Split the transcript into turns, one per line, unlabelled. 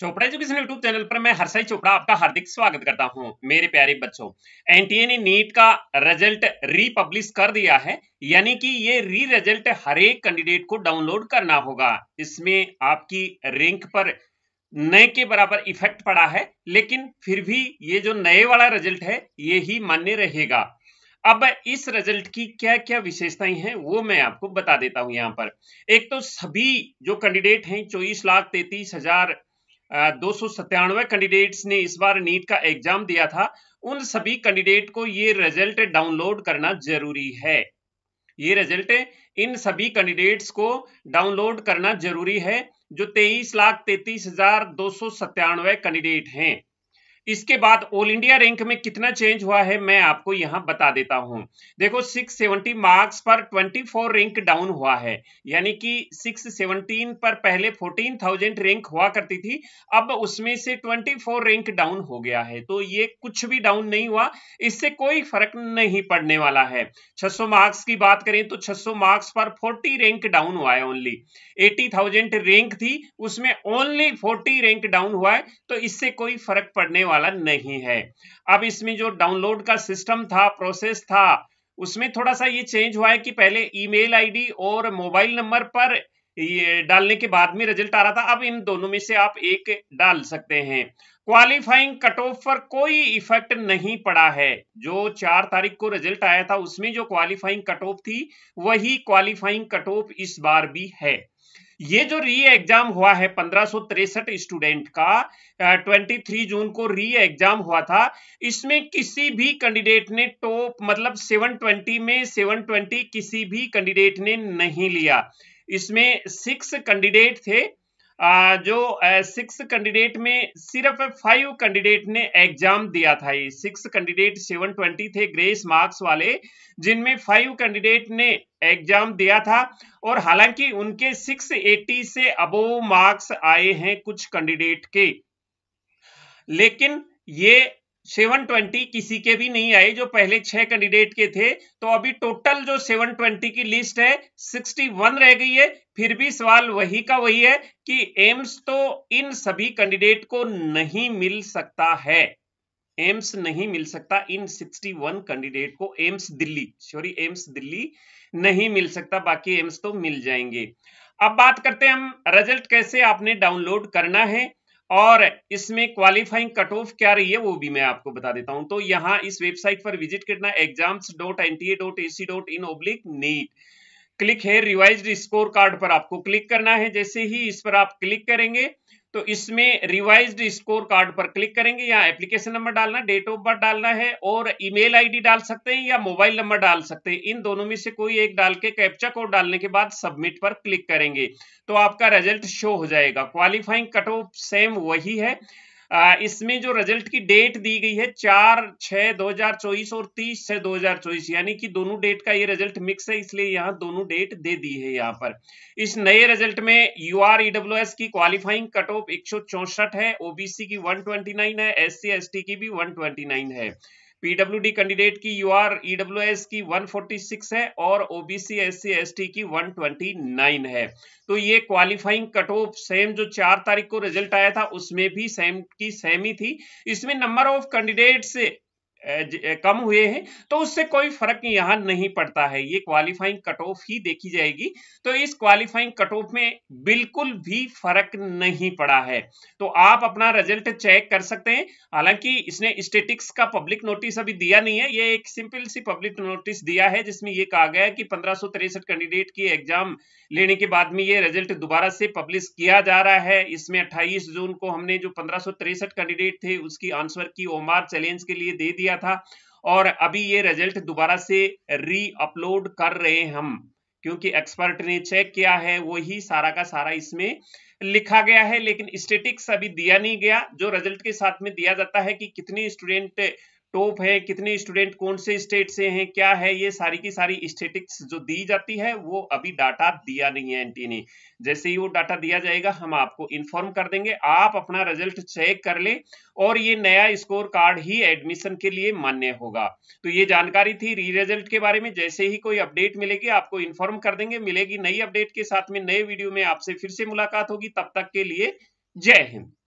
Chopra education YouTube channel पर मैं हर्षाई चोपड़ा आपका हार्दिक स्वागत करता हूं मेरे प्यारे बच्चों एनटीए ने नीट का रिजल्ट रीपब्लिश कर दिया है यानी कि ये री रिजल्ट हर एक कैंडिडेट को डाउनलोड करना होगा इसमें आपकी रैंक पर नए के बराबर इफेक्ट पड़ा है लेकिन फिर भी ये जो नए वाला रिजल्ट है ये ही मान्य रहेगा अब इस रिजल्ट की क्या क्या विशेषताएं हैं वो मैं आपको बता देता हूं यहाँ पर एक तो सभी जो कैंडिडेट हैं चौबीस लाख तैतीस हजार दो सौ कैंडिडेट्स ने इस बार नीट का एग्जाम दिया था उन सभी कैंडिडेट को ये रिजल्ट डाउनलोड करना जरूरी है ये रिजल्ट इन सभी कैंडिडेट्स को डाउनलोड करना जरूरी है जो तेईस लाख तैतीस हजार दो सौ सत्तानवे कैंडिडेट हैं इसके बाद ऑल इंडिया रैंक में कितना चेंज हुआ है मैं आपको यहां बता देता हूं देखो 670 मार्क्स पर 24 रैंक डाउन हुआ है यानी कि 617 पर पहले 14,000 रैंक हुआ करती थी अब उसमें से 24 रैंक डाउन हो गया है तो ये कुछ भी डाउन नहीं हुआ इससे कोई फर्क नहीं पड़ने वाला है 600 मार्क्स की बात करें तो 600 मार्क्स पर फोर्टी रैंक डाउन हुआ है ओनली एटी रैंक थी उसमें ओनली फोर्टी रैंक डाउन हुआ है तो इससे कोई फर्क पड़ने वाला वाला नहीं है अब इसमें जो डाउनलोड का सिस्टम था प्रोसेस था उसमें थोड़ा सा ये चेंज हुआ है कि पहले ईमेल आईडी और मोबाइल नंबर पर ये डालने के बाद में रिजल्ट आ रहा था अब इन दोनों में से आप एक डाल सकते हैं क्वालिफाइंग कट ऑफ पर कोई इफेक्ट नहीं पड़ा है जो चार तारीख को रिजल्ट आया था उसमें जो क्वालिफाइंग कट ऑफ थी वही क्वालिफाइंग कट ऑफ इस बार भी है ये जो री एग्जाम हुआ है पंद्रह स्टूडेंट का ट्वेंटी थ्री जून को री एग्जाम हुआ था इसमें किसी भी कैंडिडेट ने टॉप मतलब सेवन ट्वेंटी में सेवन ट्वेंटी किसी भी कैंडिडेट ने नहीं लिया इसमें सिक्स कैंडिडेट थे जो सिक्स कैंडिडेट में सिर्फ फाइव कैंडिडेट ने एग्जाम दिया था ये सिक्स कैंडिडेट सेवन ट्वेंटी थे ग्रेस मार्क्स वाले जिनमें फाइव कैंडिडेट ने एग्जाम दिया था और हालांकि उनके सिक्स एटी से अबोव मार्क्स आए हैं कुछ कैंडिडेट के लेकिन ये 720 किसी के भी नहीं आए जो पहले छह कैंडिडेट के थे तो अभी टोटल जो 720 की लिस्ट है 61 रह गई है फिर भी सवाल वही का वही है कि एम्स तो इन सभी कैंडिडेट को नहीं मिल सकता है एम्स नहीं मिल सकता इन 61 कैंडिडेट को AIIMS Delhi sorry AIIMS Delhi नहीं मिल सकता बाकी एम्स तो मिल जाएंगे अब बात करते हैं हम रिजल्ट कैसे आपने डाउनलोड करना है और इसमें क्वालिफाइंग कट ऑफ क्या रही है वो भी मैं आपको बता देता हूं तो यहाँ इस वेबसाइट पर विजिट करना exams dot N T A dot A C dot in oblique NEET click है रिवाइज स्कोर कार्ड पर आपको क्लिक करना है जैसे ही इस पर आप क्लिक करेंगे तो इसमें रिवाइज्ड स्कोर कार्ड पर क्लिक करेंगे या एप्लीकेशन नंबर डालना डेट ऑफ बर्थ डालना है और ईमेल आईडी डाल सकते हैं या मोबाइल नंबर डाल सकते हैं इन दोनों में से कोई एक डाल के कैप्चा कोड डालने के बाद सबमिट पर क्लिक करेंगे तो आपका रिजल्ट शो हो जाएगा क्वालिफाइंग कट ऑफ सेम वही है इसमें जो रिजल्ट की डेट दी गई है चार छह दो हजार चौबीस और तीस छह दो हजार चौबीस यानी कि दोनों डेट का ये रिजल्ट मिक्स है इसलिए यहाँ दोनों डेट दे दी है यहाँ पर इस नए रिजल्ट में यू आर ईडब्ल्यू एस की क्वालिफाइंग कट ऑफ एक है ओबीसी की वन ट्वेंटी नाइन है एस सी एस टी की भी वन ट्वेंटी नाइन है डी कैंडिडेट की ईडब्ल्यू एस की 146 है और ओबीसी एस टी की 129 है तो ये क्वालिफाइंग कट ऑफ सेम जो चार तारीख को रिजल्ट आया था उसमें भी सेम की सेम ही थी इसमें नंबर ऑफ कैंडिडेट कम हुए हैं तो उससे कोई फर्क यहां नहीं पड़ता है ये क्वालिफाइंग कट ऑफ ही देखी जाएगी तो इस क्वालिफाइंग कट ऑफ में बिल्कुल भी फर्क नहीं पड़ा है तो आप अपना रिजल्ट चेक कर सकते हैं हालांकि इसने स्टेटिक्स का पब्लिक नोटिस अभी दिया नहीं है ये एक सिंपल सी पब्लिक नोटिस दिया है जिसमें यह कहा गया है कि पंद्रह कैंडिडेट की एग्जाम लेने के बाद में ये रिजल्ट दोबारा से पब्लिश किया जा रहा है इसमें अट्ठाईस जून को हमने जो पंद्रह कैंडिडेट थे उसकी आंसर की ओमार चैलेंज के लिए दे दिया किया था और अभी ये रिजल्ट दोबारा से री अपलोड कर रहे हम क्योंकि एक्सपर्ट ने चेक किया है वही सारा का सारा इसमें लिखा गया है लेकिन स्टेटिक्स अभी दिया नहीं गया जो रिजल्ट के साथ में दिया जाता है कि कितने स्टूडेंट टॉप है कितने स्टूडेंट कौन से स्टेट से हैं क्या है ये सारी की सारी स्टेटिक्स जो दी जाती है वो अभी डाटा दिया नहीं है एनटी ने e। जैसे ही वो डाटा दिया जाएगा हम आपको इन्फॉर्म कर देंगे आप अपना रिजल्ट चेक कर ले और ये नया स्कोर कार्ड ही एडमिशन के लिए मान्य होगा तो ये जानकारी थी री रिजल्ट के बारे में जैसे ही कोई अपडेट मिलेगी आपको इन्फॉर्म कर देंगे मिलेगी नई अपडेट के साथ में नए वीडियो में आपसे फिर से मुलाकात होगी तब तक के लिए जय हिंद